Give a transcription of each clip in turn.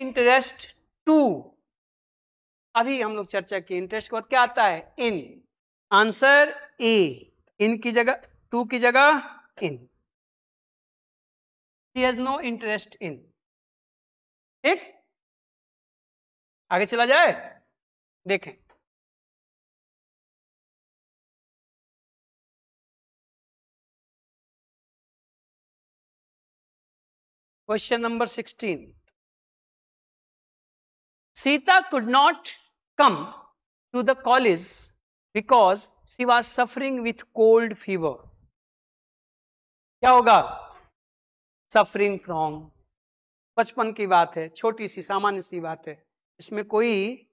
Interest to अभी हम लोग चर्चा किए इंटरेस्ट के बाद क्या आता है इन आंसर ए इन की जगह टू की जगह in she has no interest in ठीक आगे चला जाए देखें question number sixteen Sita could not come to the college because she was suffering with cold fever. क्या होगा सफरिंग फ्रॉम बचपन की बात है छोटी सी सामान्य सी बात है इसमें कोई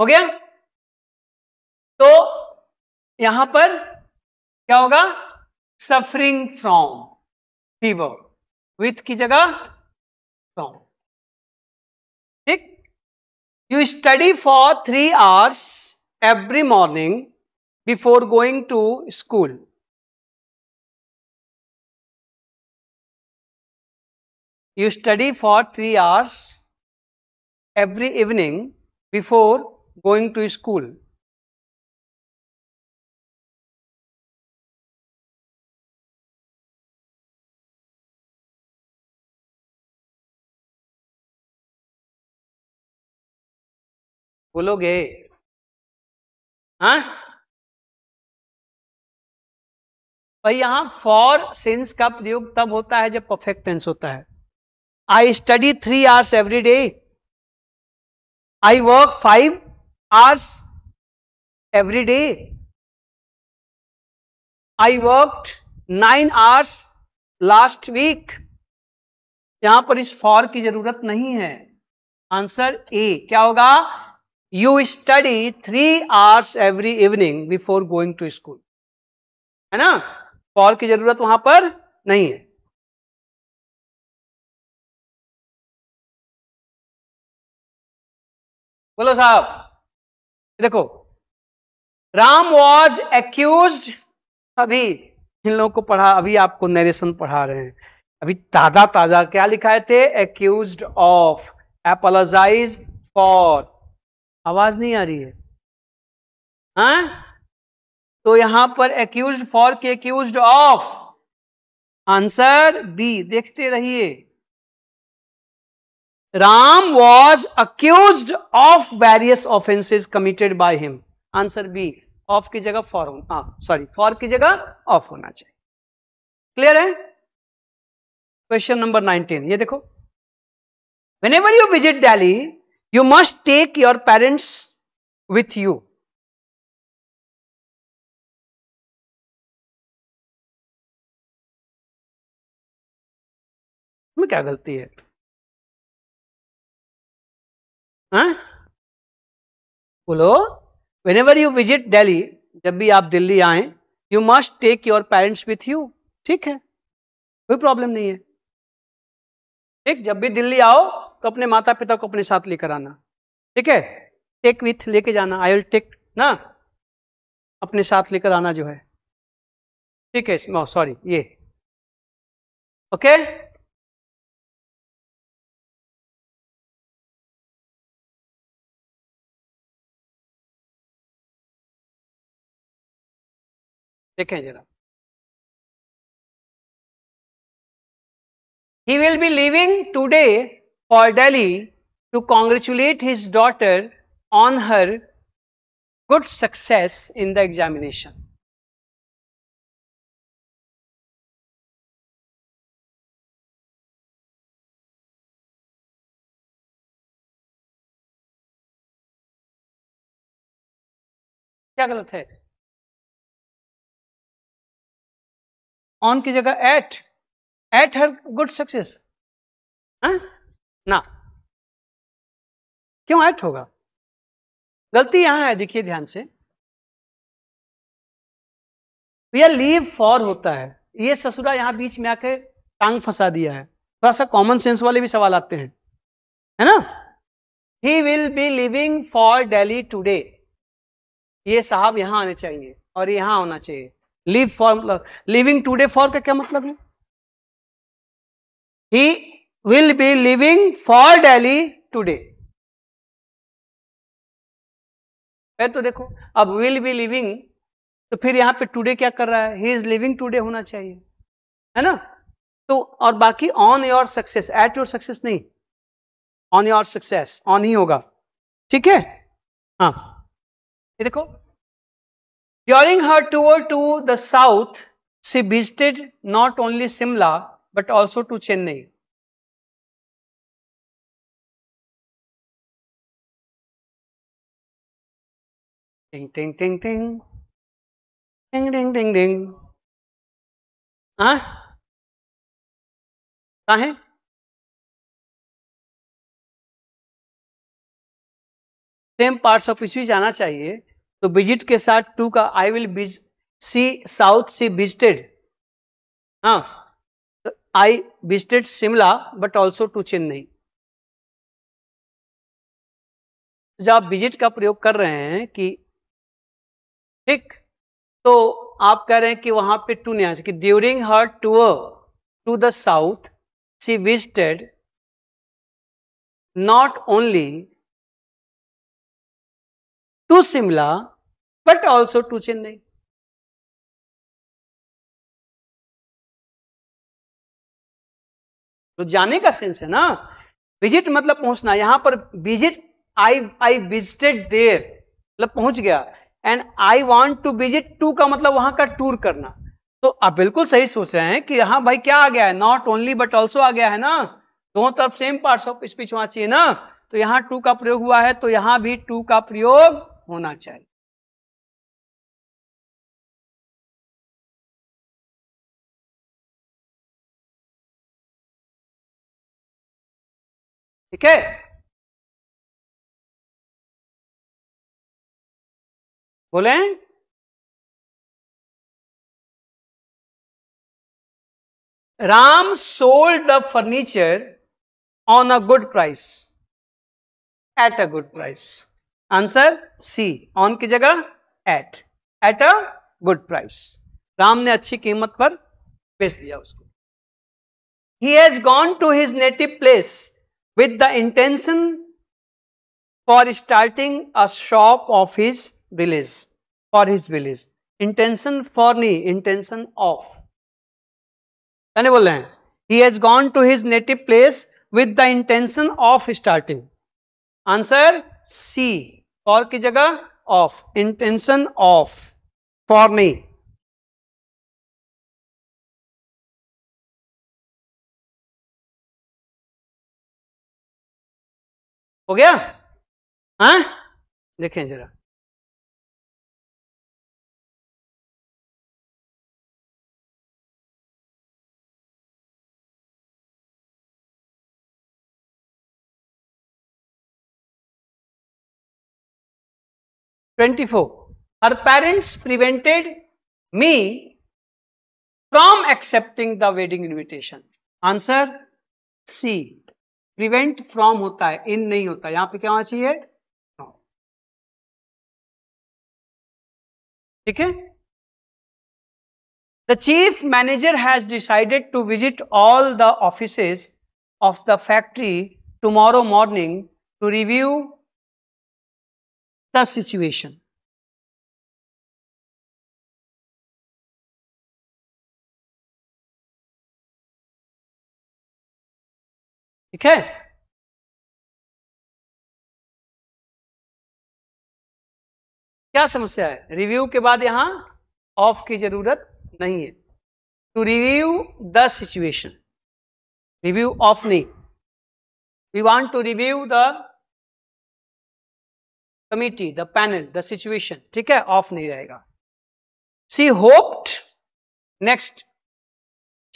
हो गया तो यहां पर क्या होगा सफरिंग फ्रॉम फीवर विथ की जगह फ्रॉम ठीक you study for three hours every morning before going to school you study for 3 hours every evening before going to school बोलोगे हाँ? भाई यहां फॉर सेंस का प्रयोग तब होता है जब परफेक्ट टेंस होता है I study three hours every day I work five hours every day I worked nine hours last week यहां पर इस फॉर की जरूरत नहीं है आंसर ए क्या होगा you study three hours every evening before going to school है ना कॉल की जरूरत वहां पर नहीं है बोलो साहब देखो राम वॉज एक्यूज अभी इन लोगों को पढ़ा अभी आपको नरेशन पढ़ा रहे हैं अभी ताजा ताजा क्या लिखाए थे एक्यूज ऑफ एपोलोजाइज फॉर आवाज नहीं आ रही है हाँ? तो यहां पर एक्यूज फॉर के एक्यूज ऑफ आंसर बी देखते रहिए Ram was accused of various offences committed by him answer B of की जगह फॉर सॉरी फॉर की जगह ऑफ होना चाहिए क्लियर है क्वेश्चन नंबर 19 ये देखो whenever you visit Delhi you must take your parents with you. में क्या गलती है हाँ? बोलो whenever you visit Delhi जब भी आप दिल्ली आए you must take your parents with you ठीक है कोई प्रॉब्लम नहीं है ठीक जब भी दिल्ली आओ तो अपने माता पिता को अपने साथ लेकर आना ठीक है टेक विथ लेके जाना आई विल टेक ना अपने साथ लेकर आना जो है ठीक है सॉरी oh, ये ओके देखें जरा he will be leaving today For Delhi to congratulate his daughter on her good success in the examination. क्या गलत है ऑन की जगह at at her good success ना क्यों ऐड होगा गलती यहां है देखिए ध्यान से लीव फॉर होता है ये ससुरा यहां बीच में आके टांग फंसा दिया है थोड़ा सा कॉमन सेंस वाले भी सवाल आते हैं है ना he will be leaving for Delhi today ये साहब यहां आने चाहिए और यहां होना चाहिए लिव फॉर मतलब लिविंग टूडे फॉर का क्या मतलब है ही will be leaving for Delhi today. है तो देखो अब विल बी लिविंग तो फिर यहां पे टुडे क्या कर रहा है ही इज लिविंग टुडे होना चाहिए है ना तो और बाकी on your success at your success नहीं ऑन योर सक्सेस ऑन ही होगा ठीक है हाँ ये देखो during her tour to the south she visited not only Shimla but also to Chennai Ding, ding, ding, ding. Ding, ding, ding, ding. हाँ कहाँ है सेम पार्ट ऑफ स्पीच आना चाहिए तो विजिट के साथ टू का I will viz she south she visited हाँ I visited Shimla but also to Chennai जब आप विजिट का प्रयोग कर रहे हैं कि ठीक तो आप कह रहे हैं कि वहां पे टू नहीं कि during her tour to the south she visited not only to Shimla but also to Chennai तो जाने का सेंस है ना विजिट मतलब पहुंचना यहां पर विजिट आई आई विजिटेड देर मतलब पहुंच गया and I want to visit to का मतलब वहां का टूर करना तो आप बिल्कुल सही सोच रहे हैं कि यहां भाई क्या आ गया है नॉट ओनली बट ऑल्सो आ गया है ना दोनों तरफ सेम पार्ट ऑफ स्पीच वहां चाहिए ना तो यहां टू का प्रयोग हुआ है तो यहां भी टू का प्रयोग होना चाहिए ठीक है बोले Ram sold the furniture on a good price at a good price answer C on की जगह at at a good price Ram ने अच्छी कीमत पर बेच दिया उसको ही has gone to his native place with the intention for starting a shop of his village for his village intention for नहीं intention of यानी बोल रहे हैं he has gone to his native place with the intention of starting answer C for की जगह of intention of for नहीं हो गया हाँ देखें जरा 24 her parents prevented me from accepting the wedding invitation answer c prevent from hota hai in nahi hota yahan pe kya hona chahiye no theek hai the chief manager has decided to visit all the offices of the factory tomorrow morning to review the situation. ठीक है क्या समस्या है review के बाद यहां of की जरूरत नहीं है to review the situation review of नहीं we want to review the committee the panel the situation ठीक है ऑफ नहीं रहेगा she hoped next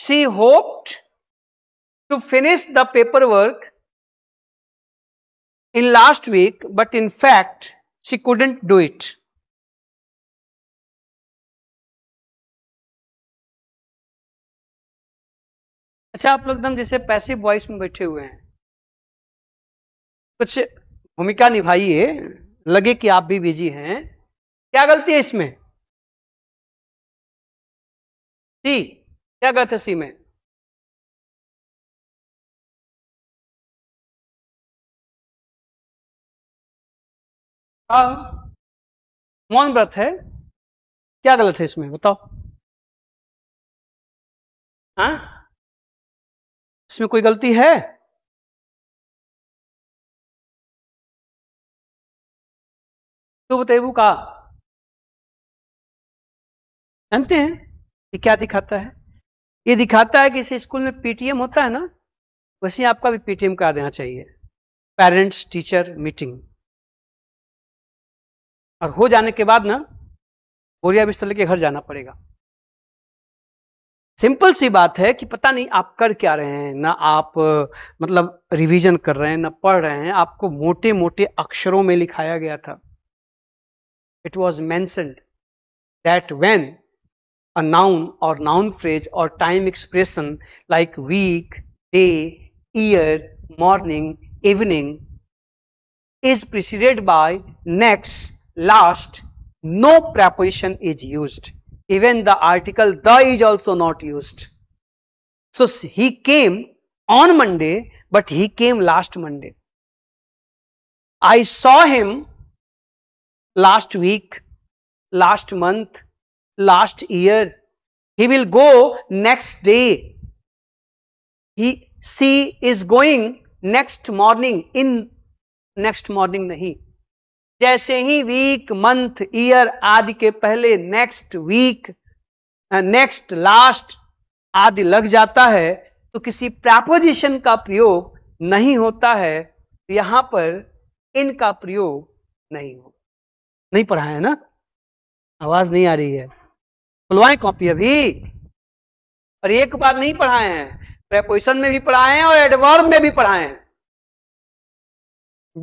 she hoped to finish the paper work in last week but in fact she couldn't do it अच्छा आप लोग एकदम जैसे passive voice में बैठे हुए हैं कुछ भूमिका निभाइए लगे कि आप भी बिजी हैं क्या गलती है इसमें सी क्या गलत है सी में मौन व्रत है क्या गलत है इसमें बताओ हाँ इसमें कोई गलती है वो का जानते हैं ये क्या दिखाता है ये दिखाता है कि इसे स्कूल में पीटीएम होता है ना वैसे आपका भी पीटीएम करा देना चाहिए पेरेंट्स टीचर मीटिंग और हो जाने के बाद ना बोरिया बिस्तर लेके घर जाना पड़ेगा सिंपल सी बात है कि पता नहीं आप कर क्या रहे हैं ना आप मतलब रिवीजन कर रहे हैं ना पढ़ रहे हैं आपको मोटे मोटे अक्षरों में लिखाया गया था it was mentioned that when a noun or noun phrase or time expression like week, day, year, morning, evening is preceded by next, last, no preposition is used. Even the article the is also not used. So he came on Monday, but he came last Monday. I saw him last week, last month, last year. He will go next day. He, she is going next morning. In next morning नहीं जैसे ही week month year आदि के पहले next week next last आदि लग जाता है तो किसी प्रपोजिशन का प्रयोग नहीं होता है यहां पर इनका प्रयोग नहीं होगा नहीं पढ़ा है ना आवाज नहीं आ रही है खुलवाएं कॉपी अभी और एक बार नहीं पढ़ाए हैं प्रेपोजिशन में भी पढ़ाए हैं और एडवर्ब में भी पढ़ाए हैं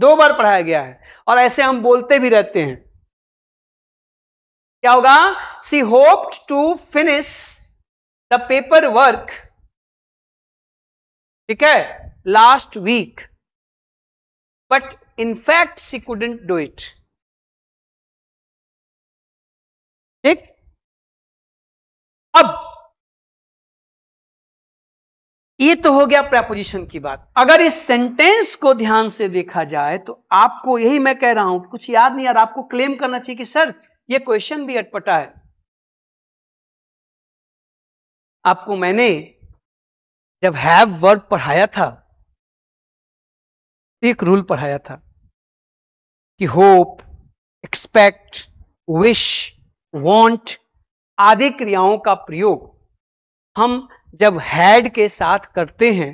दो बार पढ़ाया गया है और ऐसे हम बोलते भी रहते हैं क्या होगा she hoped to finish the paper work ठीक है last week but in fact she couldn't do it ठीक अब ये तो हो गया प्रपोजिशन की बात अगर इस सेंटेंस को ध्यान से देखा जाए तो आपको यही मैं कह रहा हूं कि कुछ याद नहीं यार आपको क्लेम करना चाहिए कि सर ये क्वेश्चन भी अटपटा है आपको मैंने जब हैव वर्ड पढ़ाया था एक रूल पढ़ाया था कि होप एक्सपेक्ट विश वॉन्ट आदि क्रियाओं का प्रयोग हम जब हैड के साथ करते हैं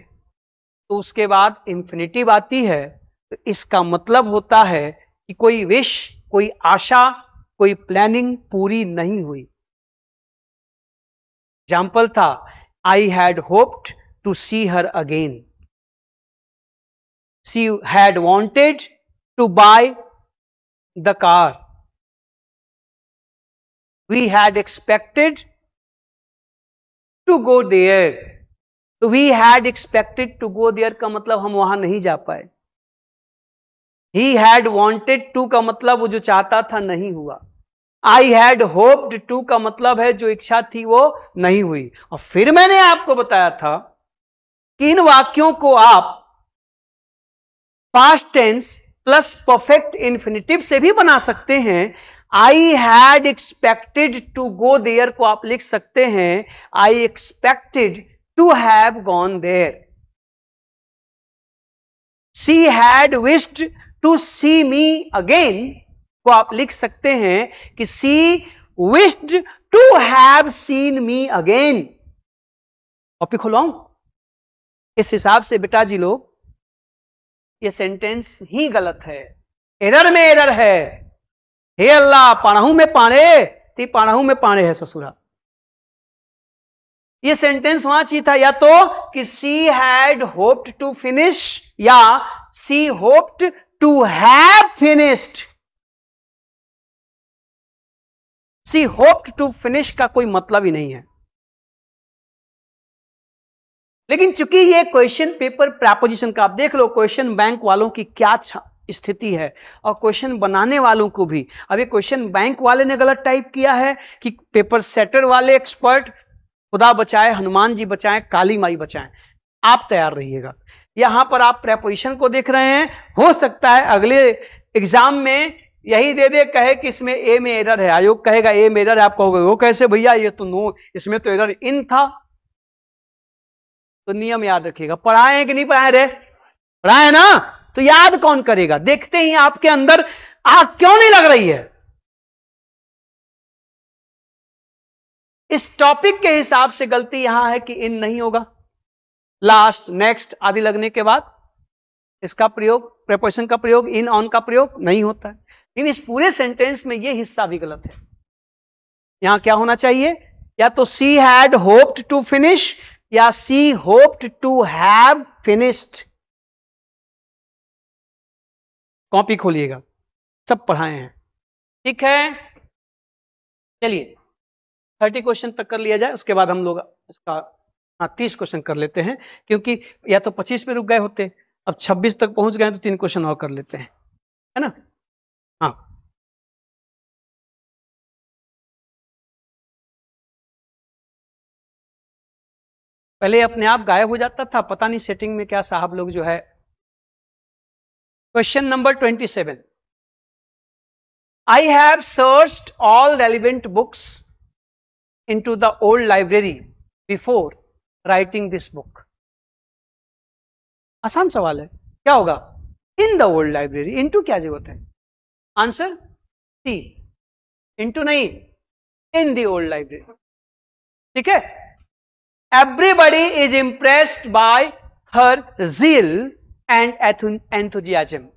तो उसके बाद इंफिनिटिव आती है तो इसका मतलब होता है कि कोई विश कोई आशा कोई प्लानिंग पूरी नहीं हुई एग्जाम्पल था I had hoped to see her again she had wanted to buy the car we had expected to go there we had expected to go there का मतलब हम वहां नहीं जा पाए ही हैड वॉन्टेड टू का मतलब वो जो चाहता था नहीं हुआ आई हैड होप्ड टू का मतलब है जो इच्छा थी वो नहीं हुई और फिर मैंने आपको बताया था कि इन वाक्यों को आप past tense plus perfect infinitive से भी बना सकते हैं I had expected to go there को आप लिख सकते हैं I expected to have gone there she had wished to see me again को आप लिख सकते हैं कि she wished to have seen me again copy खोलाऊं इस हिसाब से बेटा जी लोग ये सेंटेंस ही गलत है एरर में एरर है हे अल्लाह पाणहू में पाणे ती पाणहू में पाणे है ससुरा ये सेंटेंस वहां था या तो कि she had hoped to finish या she hoped to have finished she hoped to finish का कोई मतलब ही नहीं है लेकिन चूंकि ये क्वेश्चन पेपर प्रपोजिशन का आप देख लो क्वेश्चन बैंक वालों की क्या स्थिति है और क्वेश्चन बनाने वालों को भी अब ये क्वेश्चन बैंक वाले ने गलत टाइप किया है कि पेपर सेटर वाले एक्सपर्ट खुदा बचाए हनुमान जी बचाए काली माई बचाए आप तैयार रहिएगा यहां पर आप प्रेपोजिशन को देख रहे हैं हो सकता है अगले एग्जाम में यही दे दे कहे कि इसमें ए में एरर है आयोग कहेगा ए में एरर है आप कहोगे वो कैसे भैया ये तो नो इसमें तो एरर इन था तो नियम याद रखिएगा पढ़ाए कि नहीं पढ़ाए रे पढ़ाए ना तो याद कौन करेगा देखते ही आपके अंदर आग क्यों नहीं लग रही है इस टॉपिक के हिसाब से गलती यहां है कि इन नहीं होगा लास्ट नेक्स्ट आदि लगने के बाद इसका प्रयोग प्रेपोजिशन का प्रयोग इन ऑन का प्रयोग नहीं होता है लेकिन इस पूरे सेंटेंस में यह हिस्सा भी गलत है यहां क्या होना चाहिए या तो she had hoped to finish या she hoped to have finished copy खोलिएगा सब पढ़ाए हैं ठीक है चलिए थर्टी क्वेश्चन तक कर लिया जाए उसके बाद हम लोग इसका हाँ तीस क्वेश्चन कर लेते हैं क्योंकि या तो पच्चीस में रुक गए होते अब छब्बीस तक पहुंच गए तो तीन क्वेश्चन और कर लेते हैं है ना हाँ पहले अपने आप गायब हो जाता था पता नहीं सेटिंग में क्या साहब लोग जो है Question number 27. I have searched all relevant books into the old library before writing this book. आसान सवाल है क्या होगा in the old library into क्या जरूरत है आंसर सी इंटू नहीं इन दी ओल्ड लाइब्रेरी ठीक है everybody is impressed by her zeal and enthusiasm.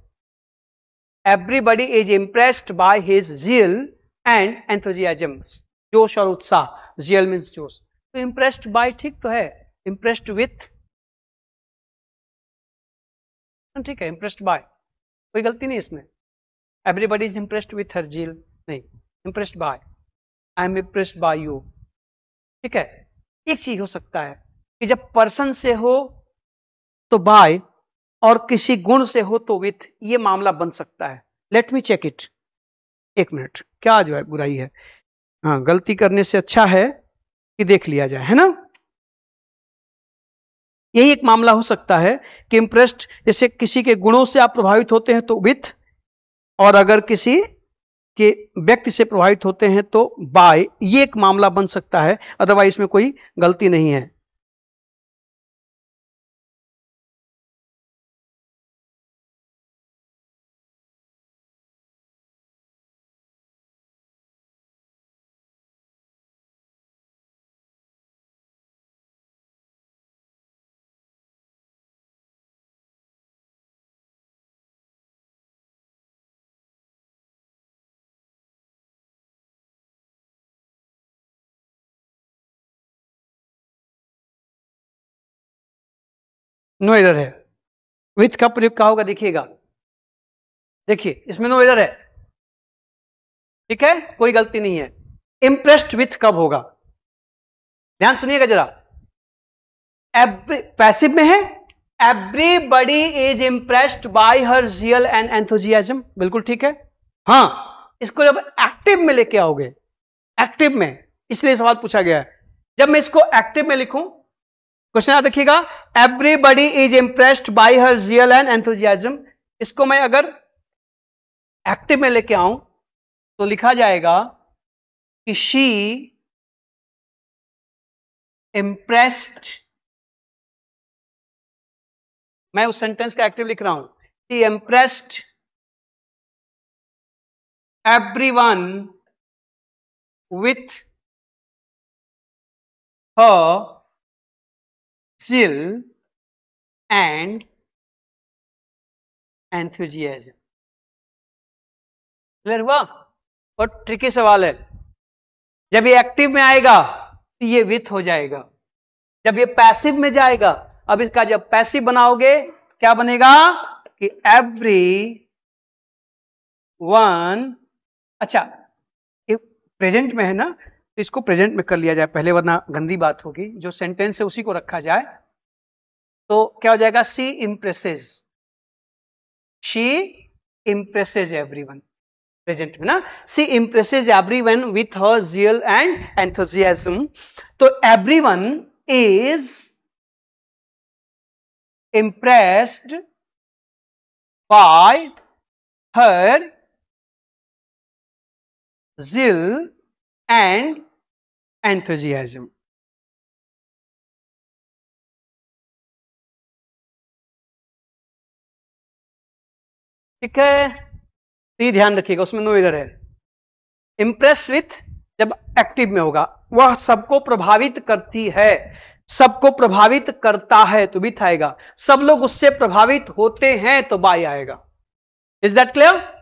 Everybody is impressed by his zeal and enthusiasm. जोश और उत्साह जियल मीन्स जोश तो इम्प्रेस्ड बाय ठीक तो है इम्प्रेस्ड विथ हाँ, ठीक है इम्प्रेस्ड बाय कोई गलती नहीं इसमें everybody is impressed with her zeal नहीं impressed by I am impressed by you ठीक है एक चीज हो सकता है कि जब पर्सन से हो तो बाय और किसी गुण से हो तो विथ ये मामला बन सकता है लेट मी चेक इट एक मिनट क्या जो है बुराई है हाँ गलती करने से अच्छा है कि देख लिया जाए है ना यही एक मामला हो सकता है कि इंप्रेस्ड जैसे किसी के गुणों से आप प्रभावित होते हैं तो विथ और अगर किसी के व्यक्ति से प्रभावित होते हैं तो बाय ये एक मामला बन सकता है अदरवाइज इसमें कोई गलती नहीं है नो एरर है विथ का प्रयोग कहा होगा देखिएगा देखिए इसमें नो एरर है ठीक है कोई गलती नहीं है इंप्रेस्ड विथ कब होगा ध्यान सुनिएगा जरा एवरी पैसिव में है everybody is impressed by her zeal and enthusiasm बिल्कुल ठीक है हाँ इसको जब एक्टिव में लेके आओगे एक्टिव में इसलिए सवाल पूछा गया है जब मैं इसको एक्टिव में लिखूं क्वेश्चन आप देखिएगा everybody is impressed by her zeal and एंथुजियाजम इसको मैं अगर एक्टिव में लेके आऊं तो लिखा जाएगा कि शी इंप्रेस्ड मैं उस सेंटेंस का एक्टिव लिख रहा हूं she every everyone with her skill and enthusiasm clear हुआ और ट्रिकी सवाल है जब ये एक्टिव में आएगा तो ये विथ हो जाएगा जब ये पैसिव में जाएगा अब इसका जब पैसिव बनाओगे तो क्या बनेगा कि एवरी वन अच्छा प्रेजेंट में है ना तो इसको प्रेजेंट में कर लिया जाए पहले वरना गंदी बात होगी जो सेंटेंस है उसी को रखा जाए तो क्या हो जाएगा she impresses she impresses one present में ना she impresses one with her zeal and enthusiasm तो every one is impressed by her zeal and enthusiasm ठीक है ये ध्यान रखिएगा उसमें नो इधर है इंप्रेस विथ जब एक्टिव में होगा वह सबको प्रभावित करती है सबको प्रभावित करता है तो विथ आएगा सब लोग उससे प्रभावित होते हैं तो बाय आएगा इज दैट क्लियर